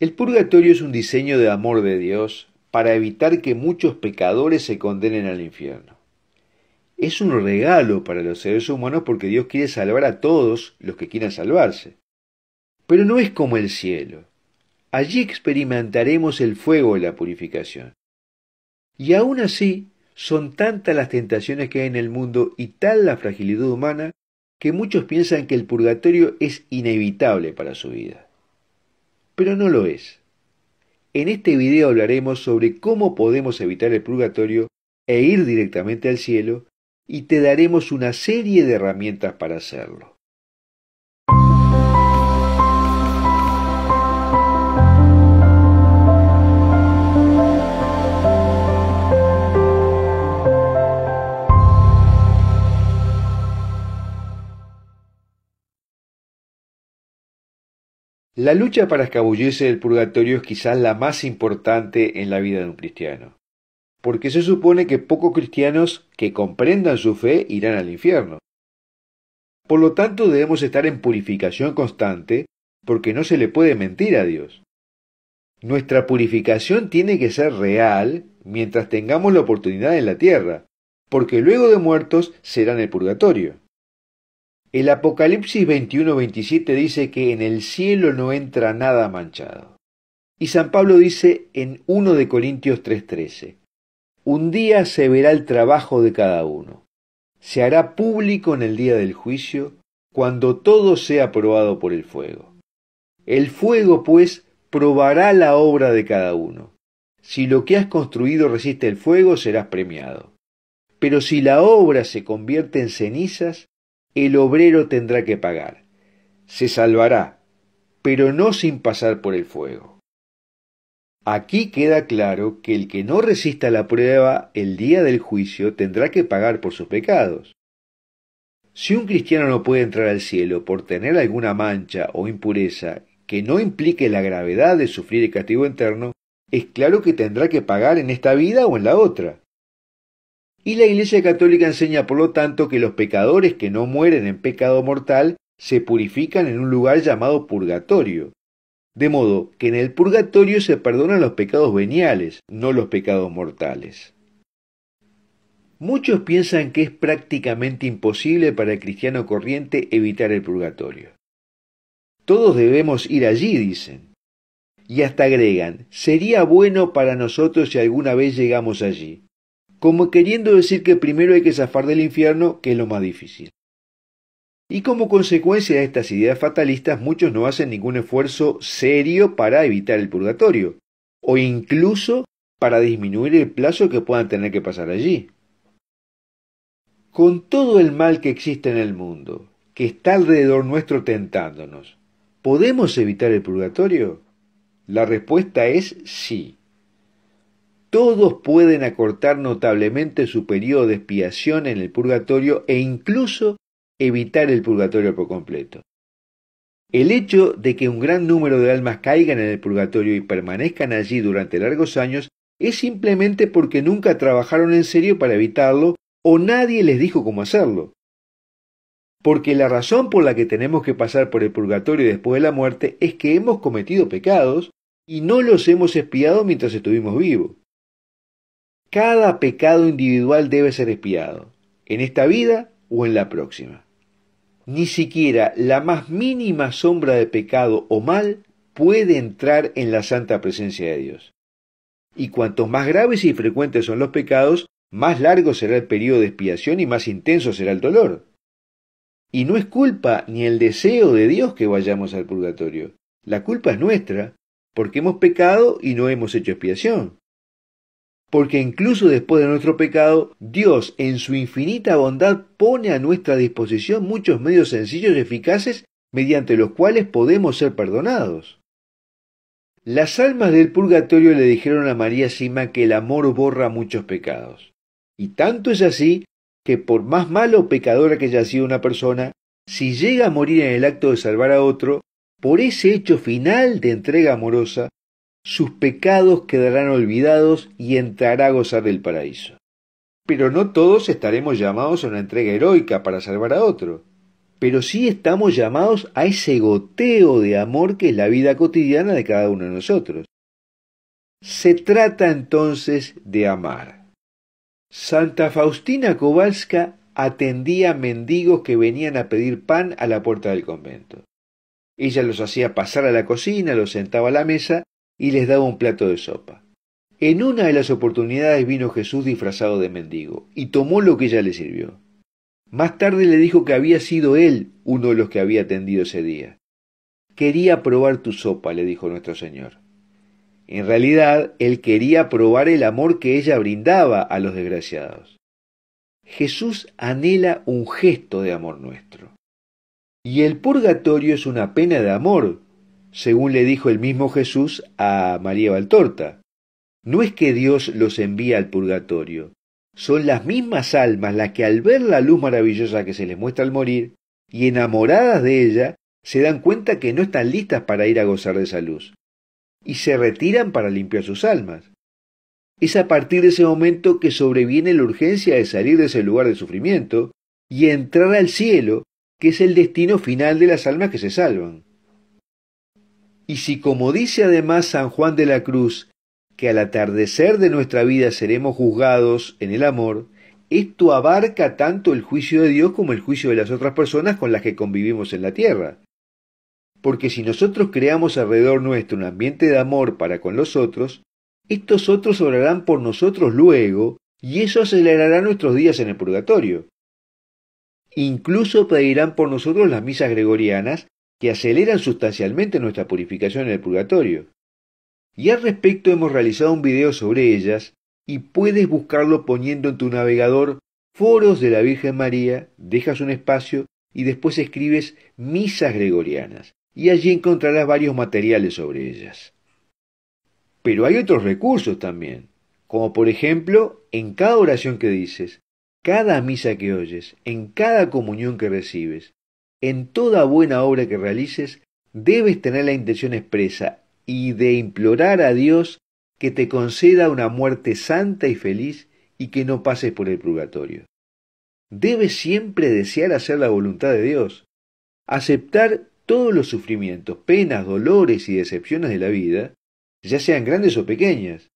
El purgatorio es un diseño de amor de Dios para evitar que muchos pecadores se condenen al infierno. Es un regalo para los seres humanos porque Dios quiere salvar a todos los que quieran salvarse. Pero no es como el cielo. Allí experimentaremos el fuego de la purificación. Y aún así, son tantas las tentaciones que hay en el mundo y tal la fragilidad humana que muchos piensan que el purgatorio es inevitable para su vida pero no lo es. En este video hablaremos sobre cómo podemos evitar el purgatorio e ir directamente al cielo y te daremos una serie de herramientas para hacerlo. La lucha para escabullirse del purgatorio es quizás la más importante en la vida de un cristiano, porque se supone que pocos cristianos que comprendan su fe irán al infierno. Por lo tanto, debemos estar en purificación constante, porque no se le puede mentir a Dios. Nuestra purificación tiene que ser real mientras tengamos la oportunidad en la tierra, porque luego de muertos será en el purgatorio. El Apocalipsis 21-27 dice que en el cielo no entra nada manchado. Y San Pablo dice en 1 de Corintios 3:13, Un día se verá el trabajo de cada uno. Se hará público en el día del juicio, cuando todo sea probado por el fuego. El fuego, pues, probará la obra de cada uno. Si lo que has construido resiste el fuego, serás premiado. Pero si la obra se convierte en cenizas, el obrero tendrá que pagar. Se salvará, pero no sin pasar por el fuego. Aquí queda claro que el que no resista la prueba el día del juicio tendrá que pagar por sus pecados. Si un cristiano no puede entrar al cielo por tener alguna mancha o impureza que no implique la gravedad de sufrir el castigo eterno, es claro que tendrá que pagar en esta vida o en la otra. Y la Iglesia Católica enseña, por lo tanto, que los pecadores que no mueren en pecado mortal se purifican en un lugar llamado purgatorio. De modo que en el purgatorio se perdonan los pecados veniales, no los pecados mortales. Muchos piensan que es prácticamente imposible para el cristiano corriente evitar el purgatorio. Todos debemos ir allí, dicen. Y hasta agregan, sería bueno para nosotros si alguna vez llegamos allí como queriendo decir que primero hay que zafar del infierno, que es lo más difícil. Y como consecuencia de estas ideas fatalistas, muchos no hacen ningún esfuerzo serio para evitar el purgatorio, o incluso para disminuir el plazo que puedan tener que pasar allí. Con todo el mal que existe en el mundo, que está alrededor nuestro tentándonos, ¿podemos evitar el purgatorio? La respuesta es sí todos pueden acortar notablemente su periodo de expiación en el purgatorio e incluso evitar el purgatorio por completo. El hecho de que un gran número de almas caigan en el purgatorio y permanezcan allí durante largos años es simplemente porque nunca trabajaron en serio para evitarlo o nadie les dijo cómo hacerlo. Porque la razón por la que tenemos que pasar por el purgatorio después de la muerte es que hemos cometido pecados y no los hemos espiado mientras estuvimos vivos. Cada pecado individual debe ser espiado, en esta vida o en la próxima. Ni siquiera la más mínima sombra de pecado o mal puede entrar en la santa presencia de Dios. Y cuantos más graves y frecuentes son los pecados, más largo será el periodo de expiación y más intenso será el dolor. Y no es culpa ni el deseo de Dios que vayamos al purgatorio. La culpa es nuestra, porque hemos pecado y no hemos hecho expiación porque incluso después de nuestro pecado, Dios en su infinita bondad pone a nuestra disposición muchos medios sencillos y eficaces mediante los cuales podemos ser perdonados. Las almas del purgatorio le dijeron a María Sima que el amor borra muchos pecados. Y tanto es así que por más malo o pecadora que haya sido una persona, si llega a morir en el acto de salvar a otro, por ese hecho final de entrega amorosa, sus pecados quedarán olvidados y entrará a gozar del paraíso. Pero no todos estaremos llamados a una entrega heroica para salvar a otro, pero sí estamos llamados a ese goteo de amor que es la vida cotidiana de cada uno de nosotros. Se trata entonces de amar. Santa Faustina Kowalska atendía a mendigos que venían a pedir pan a la puerta del convento. Ella los hacía pasar a la cocina, los sentaba a la mesa y les daba un plato de sopa. En una de las oportunidades vino Jesús disfrazado de mendigo y tomó lo que ella le sirvió. Más tarde le dijo que había sido él uno de los que había atendido ese día. Quería probar tu sopa, le dijo nuestro Señor. En realidad, él quería probar el amor que ella brindaba a los desgraciados. Jesús anhela un gesto de amor nuestro. Y el purgatorio es una pena de amor según le dijo el mismo Jesús a María Valtorta. No es que Dios los envía al purgatorio, son las mismas almas las que al ver la luz maravillosa que se les muestra al morir, y enamoradas de ella, se dan cuenta que no están listas para ir a gozar de esa luz, y se retiran para limpiar sus almas. Es a partir de ese momento que sobreviene la urgencia de salir de ese lugar de sufrimiento y entrar al cielo, que es el destino final de las almas que se salvan. Y si como dice además San Juan de la Cruz, que al atardecer de nuestra vida seremos juzgados en el amor, esto abarca tanto el juicio de Dios como el juicio de las otras personas con las que convivimos en la tierra. Porque si nosotros creamos alrededor nuestro un ambiente de amor para con los otros, estos otros obrarán por nosotros luego, y eso acelerará nuestros días en el purgatorio. Incluso pedirán por nosotros las misas gregorianas, que aceleran sustancialmente nuestra purificación en el purgatorio. Y al respecto hemos realizado un video sobre ellas y puedes buscarlo poniendo en tu navegador Foros de la Virgen María, dejas un espacio y después escribes Misas Gregorianas y allí encontrarás varios materiales sobre ellas. Pero hay otros recursos también, como por ejemplo en cada oración que dices, cada misa que oyes, en cada comunión que recibes, en toda buena obra que realices, debes tener la intención expresa y de implorar a Dios que te conceda una muerte santa y feliz y que no pases por el purgatorio. Debes siempre desear hacer la voluntad de Dios, aceptar todos los sufrimientos, penas, dolores y decepciones de la vida, ya sean grandes o pequeñas,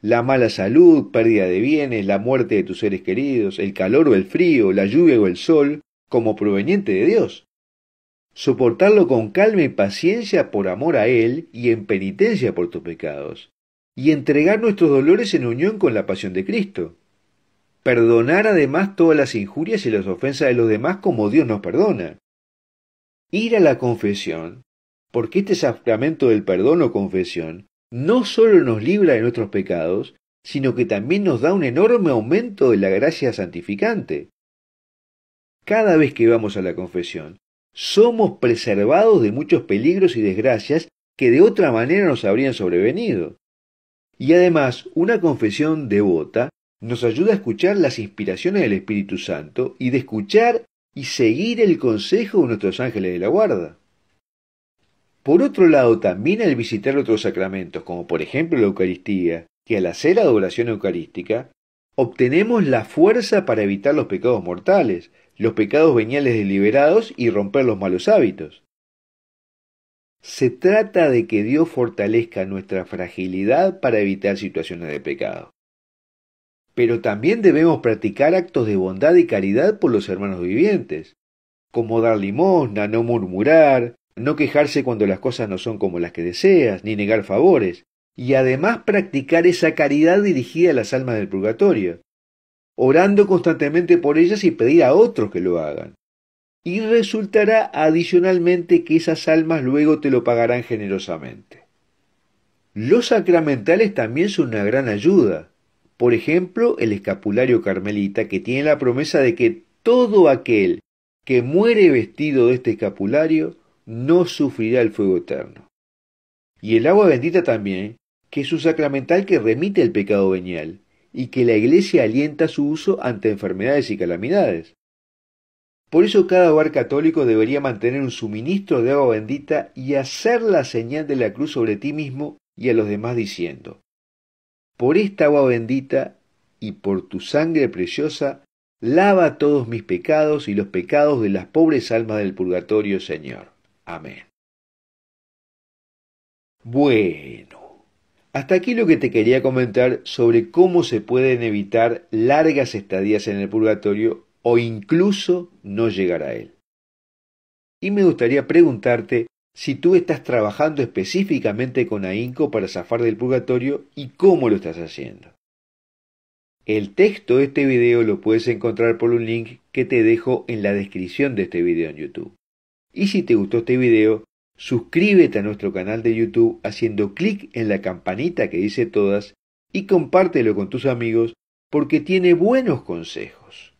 la mala salud, pérdida de bienes, la muerte de tus seres queridos, el calor o el frío, la lluvia o el sol, como proveniente de Dios. Soportarlo con calma y paciencia por amor a Él y en penitencia por tus pecados. Y entregar nuestros dolores en unión con la pasión de Cristo. Perdonar además todas las injurias y las ofensas de los demás como Dios nos perdona. Ir a la confesión, porque este sacramento del perdón o confesión no sólo nos libra de nuestros pecados, sino que también nos da un enorme aumento de la gracia santificante cada vez que vamos a la confesión, somos preservados de muchos peligros y desgracias que de otra manera nos habrían sobrevenido. Y además, una confesión devota nos ayuda a escuchar las inspiraciones del Espíritu Santo y de escuchar y seguir el consejo de nuestros ángeles de la guarda. Por otro lado, también al visitar otros sacramentos, como por ejemplo la Eucaristía, que al hacer adoración eucarística, obtenemos la fuerza para evitar los pecados mortales, los pecados veniales deliberados y romper los malos hábitos. Se trata de que Dios fortalezca nuestra fragilidad para evitar situaciones de pecado. Pero también debemos practicar actos de bondad y caridad por los hermanos vivientes, como dar limosna, no murmurar, no quejarse cuando las cosas no son como las que deseas, ni negar favores, y además practicar esa caridad dirigida a las almas del purgatorio, orando constantemente por ellas y pedir a otros que lo hagan. Y resultará adicionalmente que esas almas luego te lo pagarán generosamente. Los sacramentales también son una gran ayuda. Por ejemplo, el escapulario carmelita que tiene la promesa de que todo aquel que muere vestido de este escapulario no sufrirá el fuego eterno. Y el agua bendita también, que es un sacramental que remite el pecado venial, y que la Iglesia alienta su uso ante enfermedades y calamidades. Por eso cada hogar católico debería mantener un suministro de agua bendita y hacer la señal de la cruz sobre ti mismo y a los demás diciendo, por esta agua bendita y por tu sangre preciosa, lava todos mis pecados y los pecados de las pobres almas del purgatorio, Señor. Amén. Bueno, hasta aquí lo que te quería comentar sobre cómo se pueden evitar largas estadías en el purgatorio o incluso no llegar a él. Y me gustaría preguntarte si tú estás trabajando específicamente con ahínco para zafar del purgatorio y cómo lo estás haciendo. El texto de este video lo puedes encontrar por un link que te dejo en la descripción de este video en YouTube. Y si te gustó este video, Suscríbete a nuestro canal de YouTube haciendo clic en la campanita que dice todas y compártelo con tus amigos porque tiene buenos consejos.